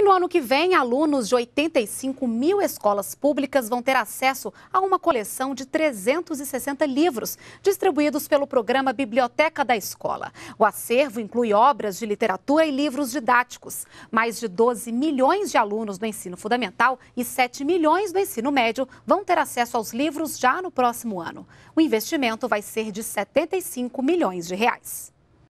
E no ano que vem, alunos de 85 mil escolas públicas vão ter acesso a uma coleção de 360 livros distribuídos pelo programa Biblioteca da Escola. O acervo inclui obras de literatura e livros didáticos. Mais de 12 milhões de alunos do ensino fundamental e 7 milhões do ensino médio vão ter acesso aos livros já no próximo ano. O investimento vai ser de 75 milhões de reais.